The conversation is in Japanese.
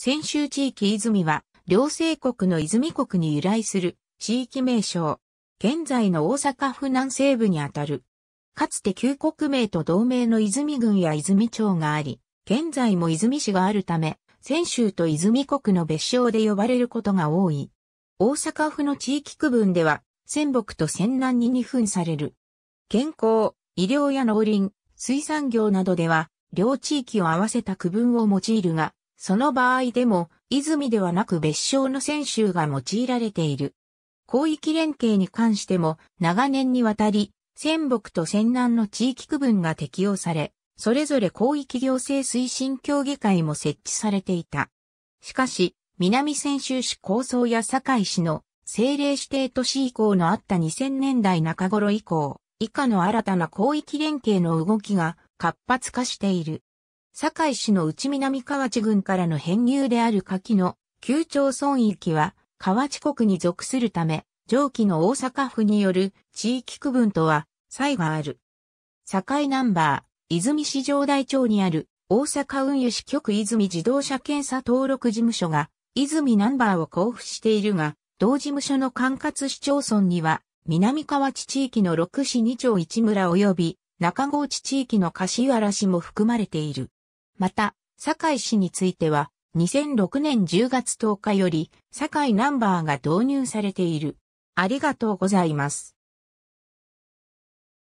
先州地域泉は、両政国の泉国に由来する地域名称。現在の大阪府南西部にあたる。かつて旧国名と同名の泉郡や泉町があり、現在も泉市があるため、先州と泉国の別称で呼ばれることが多い。大阪府の地域区分では、泉北と仙南に二分される。健康、医療や農林、水産業などでは、両地域を合わせた区分を用いるが、その場合でも、泉ではなく別称の選手が用いられている。広域連携に関しても、長年にわたり、仙北と仙南の地域区分が適用され、それぞれ広域行政推進協議会も設置されていた。しかし、南泉州市構想や堺市の政令指定都市以降のあった2000年代中頃以降、以下の新たな広域連携の動きが活発化している。堺市の内南河内郡からの編入である下記の旧町村域は河内国に属するため、上記の大阪府による地域区分とは差異がある。堺ンバー、泉市場台町にある大阪運輸支局泉自動車検査登録事務所が泉ナンバーを交付しているが、同事務所の管轄市町村には、南河内地域の六市二町一村及び中河内地域の柏原市も含まれている。また、堺市については、2006年10月10日より、堺ナンバーが導入されている。ありがとうございます。